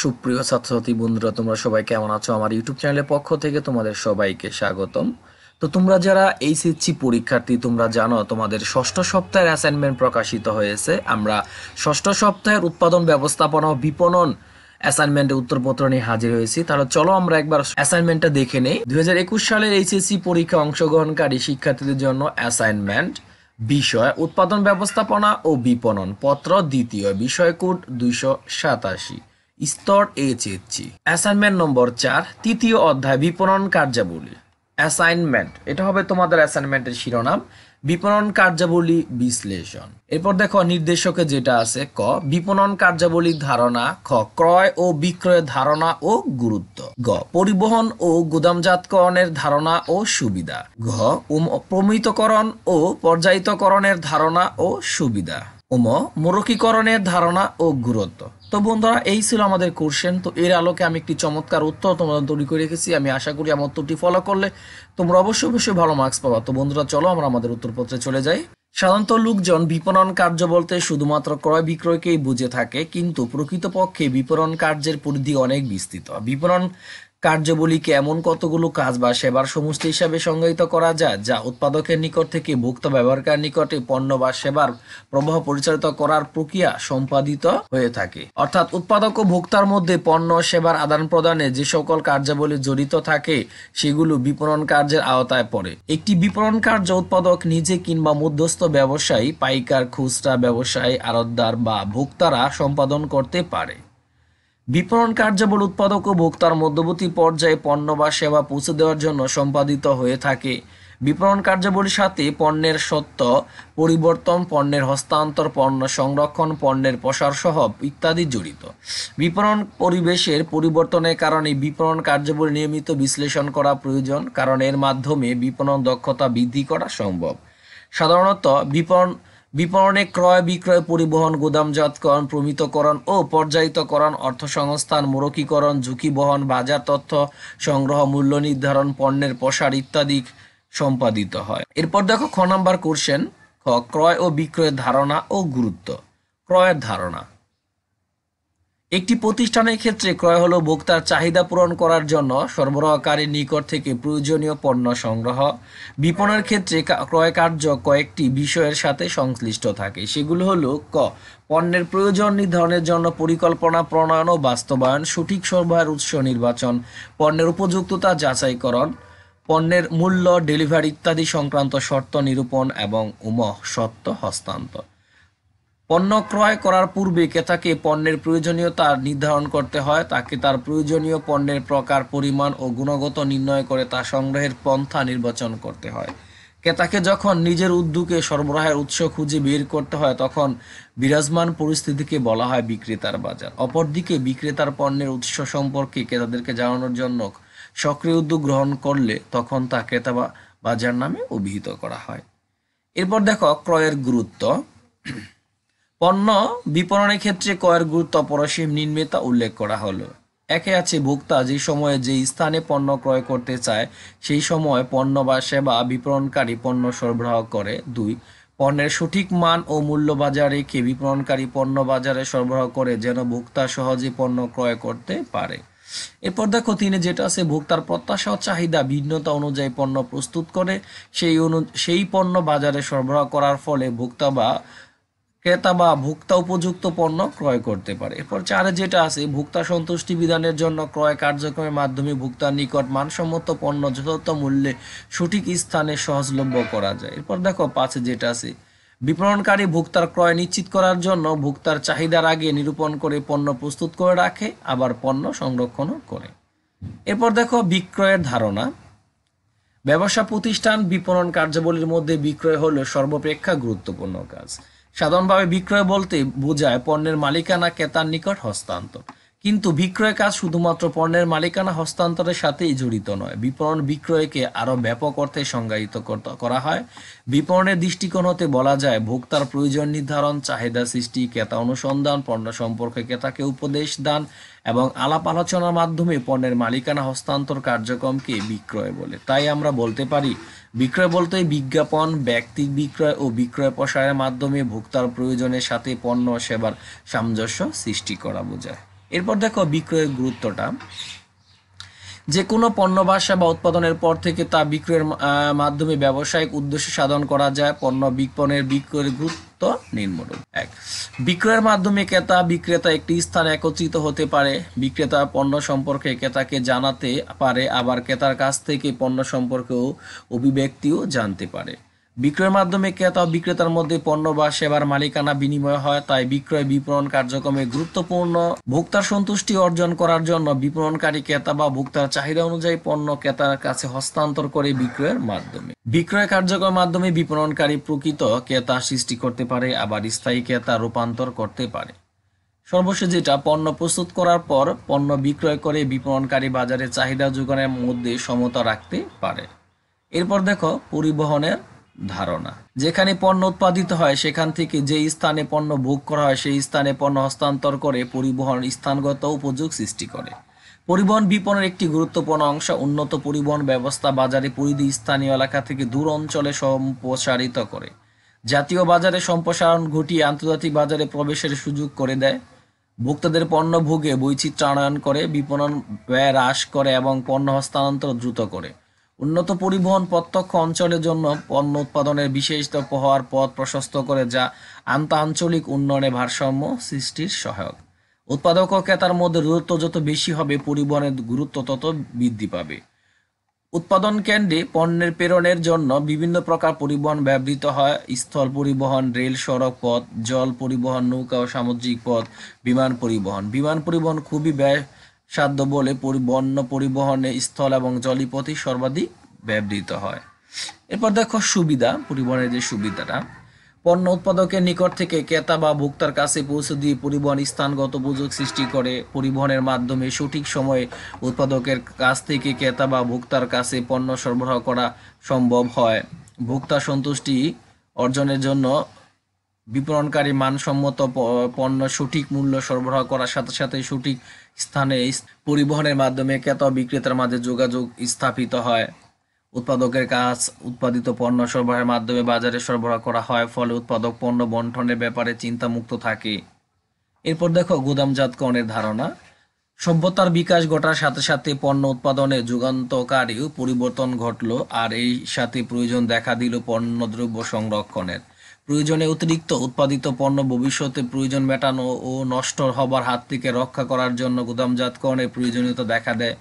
সুপ্রিয় ছাত্রছাত্রী বন্ধুরা তোমরা সবাই কেমন আছো আমার ইউটিউব চ্যানেলের পক্ষ থেকে তোমাদের সবাইকে স্বাগতম তো তোমরা যারা এইচএসসি পরীক্ষার্থী তোমরা জানো তোমাদের ষষ্ঠ সপ্তাহের অ্যাসাইনমেন্ট প্রকাশিত হয়েছে আমরা ষষ্ঠ সপ্তাহের উৎপাদন ব্যবস্থাপনা ও বিপণন অ্যাসাইনমেন্টে উত্তরপত্র নিয়ে হাজির হয়েছি তাহলে চলো আমরা একবার অ্যাসাইনমেন্টটা দেখে নেই একুশ সালের এইচএসসি পরীক্ষা অংশগ্রহণকারী শিক্ষার্থীদের জন্য অ্যাসাইনমেন্ট বিষয় উৎপাদন ব্যবস্থাপনা ও বিপণন পত্র দ্বিতীয় বিষয় কোড দুইশো সাতাশি স্তর এ চেয়েছি অ্যাসাইনমেন্ট নম্বর চার তৃতীয় অধ্যায় বিপণন কার্যাবলী অ্যাসাইনমেন্ট এটা হবে তোমাদের অ্যাসাইনমেন্টের শিরোনাম বিপণন কার্যাবলী বিশ্লেষণ এরপর দেখো নির্দেশকে যেটা আছে ক বিপণন কার্যাবলীর ধারণা খ ক্রয় ও বিক্রয়ের ধারণা ও গুরুত্ব গ পরিবহন ও গুদামজাতকরণের ধারণা ও সুবিধা ঘ প্রমিতকরণ ও পর্যায়িতকরণের ধারণা ও সুবিধা উম মোরকীকরণের ধারণা ও গুরুত্ব তো বন্ধুরা এই ছিল আমাদের কোশ্চেন তো এর আলোকে আমি একটি চমৎকার উত্তর তোমাদের তৈরি করে রেখেছি আমি আশা করি আমার উত্তরটি ফলো করলে তোমরা অবশ্যই অবশ্যই ভালো মার্কস পাবা তো বন্ধুরা চলো আমরা আমাদের উত্তরপত্রে চলে যাই সাধারণত লোকজন বিপণন কার্য বলতে শুধুমাত্র ক্রয় বিক্রয়কেই বুঝে থাকে কিন্তু প্রকৃতপক্ষে বিপণন কার্যের পরিধি অনেক বিস্তৃত বিপণন কার্যাবলীকে এমন কতগুলো কাজ বা সেবার সমষ্টি হিসাবে সংজ্ঞায়িত করা যায় যা উৎপাদকের নিকট থেকে ভুক্ত ব্যবহারকার নিকটে পণ্য বা সেবার প্রবাহ পরিচালিত করার প্রক্রিয়া সম্পাদিত হয়ে থাকে অর্থাৎ উৎপাদক ও ভোক্তার মধ্যে পণ্য সেবার আদান প্রদানে যে সকল কার্যাবলী জড়িত থাকে সেগুলো বিপণন কার্যের আওতায় পড়ে একটি বিপণন কার্য উৎপাদক নিজে কিংবা মধ্যস্থ ব্যবসায়ী পাইকার খুচরা ব্যবসায়ী আড়তদার বা ভোক্তারা সম্পাদন করতে পারে বিপণন কার্যাবল উৎপাদক ও ভোক্তার মধ্যবর্তী পর্যায়ে পণ্য বা সেবা পৌঁছে দেওয়ার জন্য সম্পাদিত হয়ে থাকে বিপণন কার্যাবলীর সাথে পণ্যের সত্য পরিবর্তন পণ্যের হস্তান্তর পণ্য সংরক্ষণ পণ্যের প্রসার সহ ইত্যাদি জড়িত বিপণন পরিবেশের পরিবর্তনের কারণে বিপণন কার্যাবলী নিয়মিত বিশ্লেষণ করা প্রয়োজন কারণ এর মাধ্যমে বিপণন দক্ষতা বৃদ্ধি করা সম্ভব সাধারণত বিপণন বিপণনে ক্রয় বিক্রয় পরিবহন গোদামজাতকরণ প্রমিতকরণ ও পর্যায়িতকরণ অর্থ সংস্থান মোরকীকরণ ঝুঁকি বহন বাজার তথ্য সংগ্রহ মূল্য নির্ধারণ পণ্যের প্রসার ইত্যাদি সম্পাদিত হয় এরপর দেখো খ নাম্বার কোশ্চেন খ ক্রয় ও বিক্রয়ের ধারণা ও গুরুত্ব ক্রয়ের ধারণা একটি প্রতিষ্ঠানের ক্ষেত্রে ক্রয় হলো ভোক্তার চাহিদা পূরণ করার জন্য সরবরাহকারীর নিকট থেকে প্রয়োজনীয় পণ্য সংগ্রহ বিপণনের ক্ষেত্রে ক্রয় কার্য কয়েকটি বিষয়ের সাথে সংশ্লিষ্ট থাকে সেগুলো হলো ক পণ্যের প্রয়োজন নির্ধারণের জন্য পরিকল্পনা প্রণয়ন ও বাস্তবায়ন সঠিক সরবরাহের উৎস নির্বাচন পণ্যের উপযুক্ততা যাচাইকরণ পণ্যের মূল্য ডেলিভারি ইত্যাদি সংক্রান্ত শর্ত নিরূপণ এবং উম সত্য হস্তান্তর পণ্য ক্রয় করার পূর্বে ক্রেতাকে পণ্যের প্রয়োজনীয়তা নির্ধারণ করতে হয় তাকে তার প্রয়োজনীয় পণ্যের প্রকার পরিমাণ ও গুণগত নির্ণয় করে তা সংগ্রহের পন্থা নির্বাচন করতে হয় ক্রেতাকে যখন নিজের উদ্যোগে সরবরাহের উৎস খুঁজে বের করতে হয় তখন বিরাজমান পরিস্থিতিকে বলা হয় বিক্রেতার বাজার অপরদিকে বিক্রেতার পণ্যের উৎস সম্পর্কে ক্রেতাদেরকে জানানোর জন্য সক্রিয় উদ্যোগ গ্রহণ করলে তখন তা ক্রেতা বাজার নামে অভিহিত করা হয় এরপর দেখো ক্রয়ের গুরুত্ব পণ্য বিপণনের ক্ষেত্রে কয়ের গুরুত্ব অপরসীম নির্মিতা উল্লেখ করা হলো একে আছে ভোক্তা যে সময়ে যে স্থানে পণ্য ক্রয় করতে চায় সেই সময় পণ্য বা সেবা বিপণনকারী পণ্য সরবরাহ করে দুই পণ্যের সঠিক মান ও মূল্য বাজারে রেখে বিপণনকারী পণ্য বাজারে সরবরাহ করে যেন ভোক্তা সহজে পণ্য ক্রয় করতে পারে এরপর দেখো তিনি যেটা আছে ভোক্তার প্রত্যাশা ও চাহিদা ভিন্নতা অনুযায়ী পণ্য প্রস্তুত করে সেই অনু সেই পণ্য বাজারে সরবরাহ করার ফলে ভোক্তা বা ক্রেতা বা ভোক্তা উপযুক্ত পণ্য ক্রয় করতে পারে এরপর চারে যেটা আছে ভোক্তা সন্তুষ্টি বিধানের জন্য ক্রয় কার্যক্রমের মাধ্যমে ভোক্তার নিকট মানসম্মত পণ্য যথার্থ মূল্যে সঠিক স্থানে সহজলভ্য করা যায় এরপর দেখো পাঁচে যেটা আছে বিপণনকারী ভোক্তার ক্রয় নিশ্চিত করার জন্য ভোক্তার চাহিদার আগে নিরূপণ করে পণ্য প্রস্তুত করে রাখে আবার পণ্য সংরক্ষণও করে এরপর দেখো বিক্রয়ের ধারণা ব্যবসা প্রতিষ্ঠান বিপণন কার্যাবলীর মধ্যে বিক্রয় হলো সর্বপেক্ষা গুরুত্বপূর্ণ কাজ সাধারণভাবে বিক্রয় বলতে বোঝায় পণ্যের মালিকানা ক্রেতার নিকট হস্তান্তর কিন্তু বিক্রয় কাজ শুধুমাত্র পণ্যের মালিকানা হস্তান্তরের সাথেই জড়িত নয় বিপণন বিক্রয়কে আরও ব্যাপক অর্থে সংজ্ঞায়িত করা হয় বিপণনের দৃষ্টিকোণ হতে বলা যায় ভোক্তার প্রয়োজন নির্ধারণ চাহিদা সৃষ্টি ক্রেতা অনুসন্ধান পণ্য সম্পর্কে ক্রেতাকে উপদেশ দান এবং আলাপ আলোচনার মাধ্যমে পণ্যের মালিকানা হস্তান্তর কার্যক্রমকে বিক্রয় বলে তাই আমরা বলতে পারি বিক্রয় বলতে বিজ্ঞাপন ব্যক্তিক বিক্রয় ও বিক্রয় প্রসারের মাধ্যমে ভোক্তার প্রয়োজনের সাথে পণ্য সেবার সামঞ্জস্য সৃষ্টি করা বোঝায় এরপর দেখো বিক্রয়ের গুরুত্বটা যে কোনো পণ্য বাসা বা উৎপাদনের পর থেকে তা বিক্রয়ের মাধ্যমে ব্যবসায়িক উদ্দেশ্য সাধন করা যায় পণ্য বিপণের বিক্রয়ের গুরুত্ব নির্মূল এক বিক্রয়ের মাধ্যমে ক্রেতা বিক্রেতা একটি স্থানে একত্রিত হতে পারে বিক্রেতা পণ্য সম্পর্কে ক্রেতাকে জানাতে পারে আবার ক্রেতার কাছ থেকে পণ্য সম্পর্কেও অভিব্যক্তিও জানতে পারে বিক্রয়ের মাধ্যমে ক্রেতা ও বিক্রেতার মধ্যে পণ্য বা সেবার মালিকানা বিনিময় হয় তাই বিক্রয় বিপণন কার্যক্রমে গুরুত্বপূর্ণ ভোক্তার সন্তুষ্টি অর্জন করার জন্য বিপণনকারী ক্রেতা বা ভোক্তার চাহিদা অনুযায়ী পণ্য ক্রেতার কাছে হস্তান্তর করে বিক্রয়ের মাধ্যমে বিক্রয় কার্যক্রমের মাধ্যমে বিপণনকারী প্রকৃত ক্রেতা সৃষ্টি করতে পারে আবার স্থায়ী ক্রেতা রূপান্তর করতে পারে সর্বশেষ যেটা পণ্য প্রস্তুত করার পর পণ্য বিক্রয় করে বিপণনকারী বাজারে চাহিদা যোগানের মধ্যে সমতা রাখতে পারে এরপর দেখো পরিবহনের ধারণা যেখানে পণ্য উৎপাদিত হয় সেখান থেকে যে স্থানে পণ্য ভোগ করা হয় সেই স্থানে পণ্য হস্তান্তর করে পরিবহন স্থানগত উপযোগ সৃষ্টি করে পরিবহন বিপণনের একটি গুরুত্বপূর্ণ অংশ উন্নত পরিবহন ব্যবস্থা বাজারে পরিধি স্থানীয় এলাকা থেকে দূর অঞ্চলে সম্প্রসারিত করে জাতীয় বাজারে সম্প্রসারণ ঘটিয়ে আন্তর্জাতিক বাজারে প্রবেশের সুযোগ করে দেয় ভোক্তাদের পণ্য ভোগে বৈচিত্র্যায়ন করে বিপণন ব্যয় হ্রাস করে এবং পণ্য হস্তান্তর দ্রুত করে উন্নত পরিবহন প্রত্যক্ষ অঞ্চলের জন্য পণ্য উৎপাদনের বিশেষিত হওয়ার পথ প্রশস্ত করে যা আন্তঃআঞ্চলিক উন্নয়নে ভারসাম্য সৃষ্টির সহায়ক উৎপাদক ও ক্রেতার মধ্যে দূরত্ব যত বেশি হবে পরিবহনের গুরুত্ব তত বৃদ্ধি পাবে উৎপাদন কেন্দ্রে পণ্যের প্রেরণের জন্য বিভিন্ন প্রকার পরিবহন ব্যবহৃত হয় স্থল পরিবহন রেল সড়ক পথ জল পরিবহন নৌকা ও সামুদ্রিক পথ বিমান পরিবহন বিমান পরিবহন খুবই ব্যয় সাধ্য বলে বন্য পরিবহনে স্থল এবং জলপথে সর্বাধিক ব্যবহৃত হয় এরপর দেখো সুবিধা পরিবহনের যে সুবিধাটা পণ্য উৎপাদকের নিকট থেকে ক্রেতা বা ভোক্তার কাছে পৌঁছে দিয়ে পরিবহন স্থানগত উপযোগ সৃষ্টি করে পরিবহনের মাধ্যমে সঠিক সময়ে উৎপাদকের কাছ থেকে ক্রেতা বা ভোক্তার কাছে পণ্য সরবরাহ করা সম্ভব হয় ভোক্তা সন্তুষ্টি অর্জনের জন্য বিপণনকারী মানসম্মত পণ্য সঠিক মূল্য সরবরাহ করার সাথে সাথে সঠিক স্থানে পরিবহনের মাধ্যমে ক্রেতা বিক্রেতার মাঝে যোগাযোগ স্থাপিত হয় উৎপাদকের কাজ উৎপাদিত পণ্য সরবরাহের মাধ্যমে বাজারে সরবরাহ করা হয় ফলে উৎপাদক পণ্য বন্টনের ব্যাপারে চিন্তামুক্ত থাকে এরপর দেখো গুদামজাতকরণের ধারণা সভ্যতার বিকাশ ঘটার সাথে সাথে পণ্য উৎপাদনে যুগান্তকারী পরিবর্তন ঘটল আর এই সাথে প্রয়োজন দেখা দিল পণ্যদ্রব্য সংরক্ষণের প্রয়োজনে অতিরিক্ত উৎপাদিত পণ্য ভবিষ্যতে প্রয়োজন মেটানো ও নষ্ট হবার হাত থেকে রক্ষা করার জন্য গুদামজাতকরণের প্রয়োজনীয়তা দেখা দেয়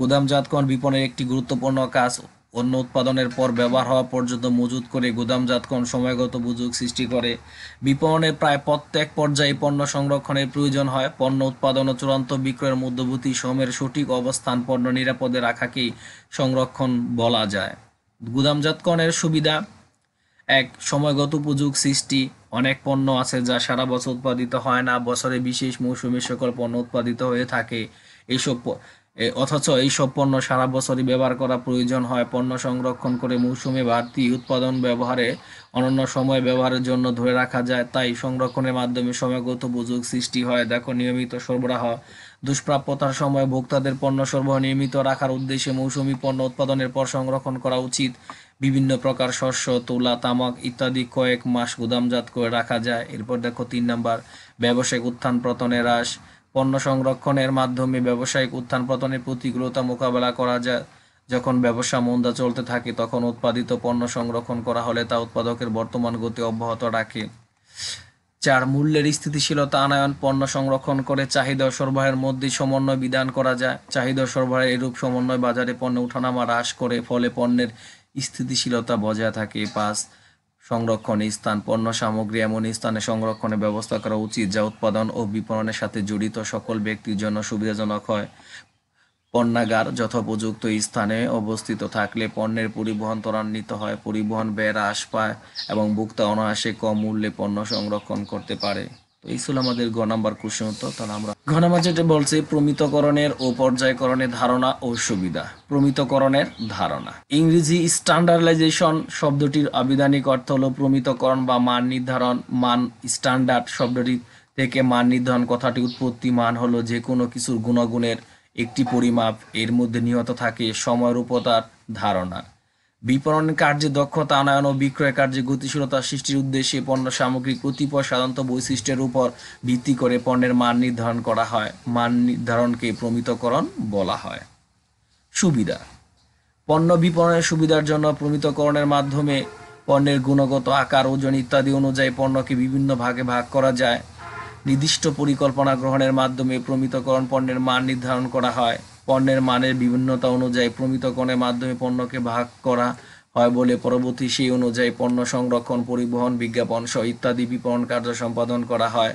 গুদামজাতকরণ বিপণের একটি গুরুত্বপূর্ণ কাজ অন্য উৎপাদনের পর ব্যবহার হওয়া পর্যন্ত মজুত করে গুদামজাতকরণ সময়গত বুঝুক সৃষ্টি করে বিপণনের প্রায় প্রত্যেক পর্যায়ে পণ্য সংরক্ষণের প্রয়োজন হয় পণ্য উৎপাদন ও চূড়ান্ত বিক্রয়ের মধ্যবর্তী সময়ের সঠিক অবস্থান পণ্য নিরাপদে রাখাকেই সংরক্ষণ বলা যায় গুদামজাতকরণের সুবিধা এক সময়গত উপযোগ সৃষ্টি অনেক পণ্য আছে যা সারা বছর উৎপাদিত হয় না বছরে বিশেষ মৌসুমে সকল পণ্য উৎপাদিত হয়ে থাকে এইসব অথচ এইসব পণ্য সারা বছরই ব্যবহার করা প্রয়োজন হয় পণ্য সংরক্ষণ করে মৌসুমে বাড়তি উৎপাদন ব্যবহারে অনন্য সময় ব্যবহারের জন্য ধরে রাখা যায় তাই সংরক্ষণের মাধ্যমে সময়গত উপযোগ সৃষ্টি হয় দেখো নিয়মিত সরবরাহ দুষ্প্রাপ্যতার সময় ভোক্তাদের পণ্য সরবরাহ নিয়মিত রাখার উদ্দেশ্যে মৌসুমি পণ্য উৎপাদনের পর সংরক্ষণ করা উচিত বিভিন্ন প্রকার শস্য তুলা তামাক ইত্যাদি কয়েক মাস গুদামজাত করে রাখা যায় এরপর দেখো তিন নাম্বার ব্যবসায়িক উত্থান পতনের হ্রাস পণ্য সংরক্ষণের মাধ্যমে ব্যবসায়িক উত্থান পতনের প্রতিকূলতা মোকাবেলা করা যায় যখন ব্যবসা মন্দা চলতে থাকে তখন উৎপাদিত পণ্য সংরক্ষণ করা হলে তা উৎপাদকের বর্তমান গতি অব্যাহত রাখে চার মূল্যের স্থিতিশীলতা আনায়ন পণ্য সংরক্ষণ করে চাহিদা সরবরাহের মধ্যে সমন্বয় বিধান করা যায় চাহিদা সরবরাহের এরূপ সমন্বয় বাজারে পণ্য উঠানামা হ্রাস করে ফলে পণ্যের স্থিতিশীলতা বজায় থাকে পাঁচ সংরক্ষণ স্থান পণ্য সামগ্রী এমন স্থানে সংরক্ষণের ব্যবস্থা করা উচিত যা উৎপাদন ও বিপণনের সাথে জড়িত সকল ব্যক্তির জন্য সুবিধাজনক হয় পণ্যাগার যথোপযুক্ত স্থানে অবস্থিত থাকলে পণ্যের পরিবহন ত্বরান্বিত হয় পরিবহন ব্যয় হ্রাস পায় এবং ভোক্তা অনায়াসে কম মূল্যে পণ্য সংরক্ষণ করতে পারে এই ছিল আমাদের গ নাম্বার কোশ্চেন উত্তর তাহলে আমরা ঘ নাম্বার যেটা বলছে প্রমিতকরণের ও পর্যায়করণের ধারণা ও সুবিধা প্রমিতকরণের ধারণা ইংরেজি স্ট্যান্ডার্ডাইজেশন শব্দটির আবিধানিক অর্থ হলো প্রমিতকরণ বা মান নির্ধারণ মান স্ট্যান্ডার্ড শব্দটি থেকে মান নির্ধারণ কথাটি উৎপত্তি মান হলো যে কোনো কিছুর গুণাগুণের একটি পরিমাপ এর মধ্যে নিহত থাকে সময়রূপতার ধারণা বিপণন কার্যে দক্ষতা আনায়ন ও বিক্রয় কার্যে গতিশীলতা সৃষ্টির উদ্দেশ্যে পণ্য সামগ্রী কতিপয় সাধারণত বৈশিষ্ট্যের উপর ভিত্তি করে পণ্যের মান নির্ধারণ করা হয় মান নির্ধারণকে প্রমিতকরণ বলা হয় সুবিধা পণ্য বিপণনের সুবিধার জন্য প্রমিতকরণের মাধ্যমে পণ্যের গুণগত আকার ওজন ইত্যাদি অনুযায়ী পণ্যকে বিভিন্ন ভাগে ভাগ করা যায় নির্দিষ্ট পরিকল্পনা গ্রহণের মাধ্যমে প্রমিতকরণ পণ্যের মান নির্ধারণ করা হয় পণ্যের মানের বিভিন্নতা অনুযায়ী প্রমিতকরণের মাধ্যমে পণ্যকে ভাগ করা হয় বলে পরবর্তী সেই অনুযায়ী পণ্য সংরক্ষণ পরিবহন বিজ্ঞাপন সহ ইত্যাদি বিপণন কার্য সম্পাদন করা হয়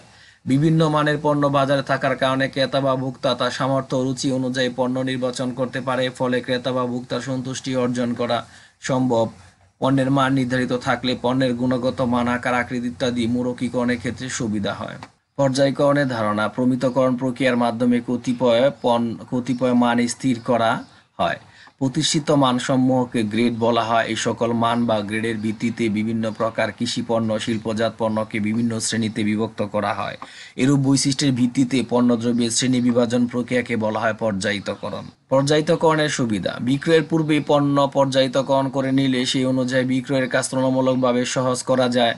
বিভিন্ন মানের পণ্য বাজারে থাকার কারণে ক্রেতা বা ভোক্তা তার সামর্থ্য রুচি অনুযায়ী পণ্য নির্বাচন করতে পারে ফলে ক্রেতা বা ভোক্তার সন্তুষ্টি অর্জন করা সম্ভব পণ্যের মান নির্ধারিত থাকলে পণ্যের গুণগত মান আকার আকৃতি ইত্যাদি মুরকীকরণের ক্ষেত্রে সুবিধা হয় পর্যায়করণের ধারণা প্রমিতকরণ প্রক্রিয়ার মাধ্যমে কতিপয় পণ কতিপয় মান স্থির করা হয় প্রতিষ্ঠিত মানসমূহকে গ্রেড বলা হয় এই সকল মান বা গ্রেডের ভিত্তিতে বিভিন্ন প্রকার কৃষি পণ্য শিল্পজাত পণ্যকে বিভিন্ন শ্রেণীতে বিভক্ত করা হয় এরূপ বৈশিষ্ট্যের ভিত্তিতে পণ্যদ্রব্যের শ্রেণী বিভাজন প্রক্রিয়াকে বলা হয় পর্যায়িতকরণ পর্যায়িতকরণের সুবিধা বিক্রয়ের পূর্বে পণ্য পর্যায়িতকরণ করে নিলে সেই অনুযায়ী বিক্রয়ের কাজ তুলনামূলকভাবে সহজ করা যায়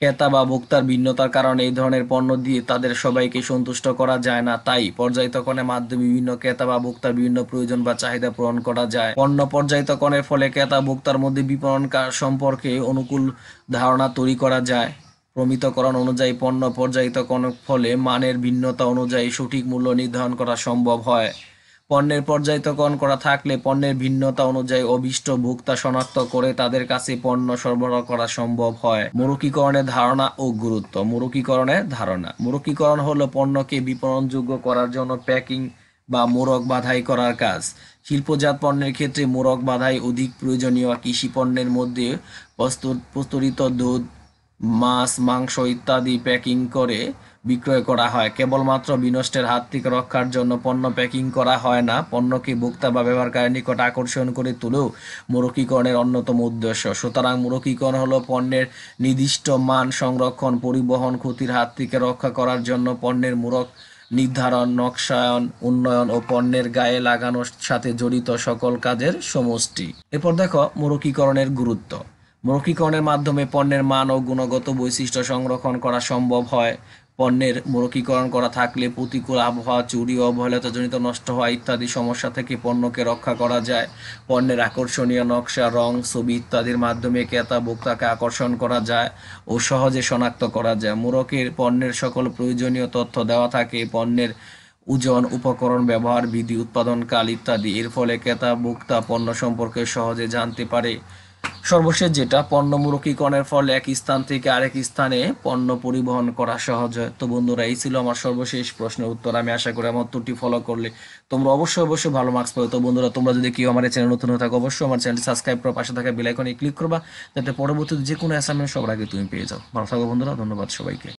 ক্রেতা বা ভোক্তার ভিন্নতার কারণে এই ধরনের পণ্য দিয়ে তাদের সবাইকে সন্তুষ্ট করা যায় না তাই পর্যায়তকনের মাধ্যমে বিভিন্ন ক্রেতা বা ভোক্তার বিভিন্ন প্রয়োজন বা চাহিদা পূরণ করা যায় পণ্য পর্যায়তকনের ফলে ক্রেতা ভোক্তার মধ্যে বিপণন সম্পর্কে অনুকূল ধারণা তৈরি করা যায় প্রমিতকরণ অনুযায়ী পণ্য পর্যায়তকনের ফলে মানের ভিন্নতা অনুযায়ী সঠিক মূল্য নির্ধারণ করা সম্ভব হয় পণ্যের পর্যায়তকরণ করা থাকলে পণ্যের ভিন্নতা অনুযায়ী অভীষ্ট ভোক্তা শনাক্ত করে তাদের কাছে পণ্য সরবরাহ করা সম্ভব হয় মুরকীকরণের ধারণা ও গুরুত্ব মুরকীকরণের ধারণা মুরকীকরণ হলো পণ্যকে বিপণনযোগ্য করার জন্য প্যাকিং বা মোরক বাধাই করার কাজ শিল্পজাত পণ্যের ক্ষেত্রে মোরক বাধাই অধিক প্রয়োজনীয় কৃষি পণ্যের মধ্যে প্রস্তুত প্রস্তরিত দুধ মাছ মাংস ইত্যাদি প্যাকিং করে বিক্রয় করা হয় কেবলমাত্র বিনষ্টের হাত থেকে রক্ষার জন্য পণ্য প্যাকিং করা হয় না পণ্যকে ভোক্তা বা ব্যবহারকারীর নিকট আকর্ষণ করে তুলেও মুরকীকরণের অন্যতম উদ্দেশ্য সুতরাং মুরকীকরণ হলো পণ্যের নির্দিষ্ট মান সংরক্ষণ পরিবহন ক্ষতির হাত থেকে রক্ষা করার জন্য পণ্যের মুরক নির্ধারণ নকশায়ন উন্নয়ন ও পণ্যের গায়ে লাগানোর সাথে জড়িত সকল কাজের সমষ্টি এরপর দেখো মুরকীকরণের গুরুত্ব মুরকীকরণের মাধ্যমে পণ্যের মান ও গুণগত বৈশিষ্ট্য সংরক্ষণ করা সম্ভব হয় পণ্যের মুরকীকরণ করা থাকলে প্রতিকূল আবহাওয়া চুরি জনিত নষ্ট হওয়া ইত্যাদি সমস্যা থেকে পণ্যকে রক্ষা করা যায় পণ্যের আকর্ষণীয় নকশা রং ছবি ইত্যাদির মাধ্যমে ক্রেতা ভোক্তাকে আকর্ষণ করা যায় ও সহজে শনাক্ত করা যায় মুরকের পণ্যের সকল প্রয়োজনীয় তথ্য দেওয়া থাকে পণ্যের ওজন উপকরণ ব্যবহার বিধি উৎপাদনকাল ইত্যাদি এর ফলে ক্রেতা ভোক্তা পণ্য সম্পর্কে সহজে জানতে পারে সর্বশেষ যেটা পণ্যমূরকীকরণের ফলে এক স্থান থেকে আরেক স্থানে পণ্য পরিবহন করা সহজ হয় তো বন্ধুরা এই ছিল আমার সর্বশেষ প্রশ্নের উত্তর আমি আশা করি আমার উত্তরটি ফলো করলে তোমরা অবশ্যই অবশ্যই ভালো মার্কস পাবে তো বন্ধুরা তোমরা যদি কেউ আমার চ্যানেল নতুন হয়ে থাকো অবশ্যই আমার চ্যানেলটি সাবস্ক্রাইব করো পাশে থাকা বেলাইকনে ক্লিক করবা যাতে পরবর্তীতে যে কোনো অ্যাসাইনমেন্ট সবার আগে তুমি পেয়ে যাও ভালো থাকো বন্ধুরা ধন্যবাদ সবাইকে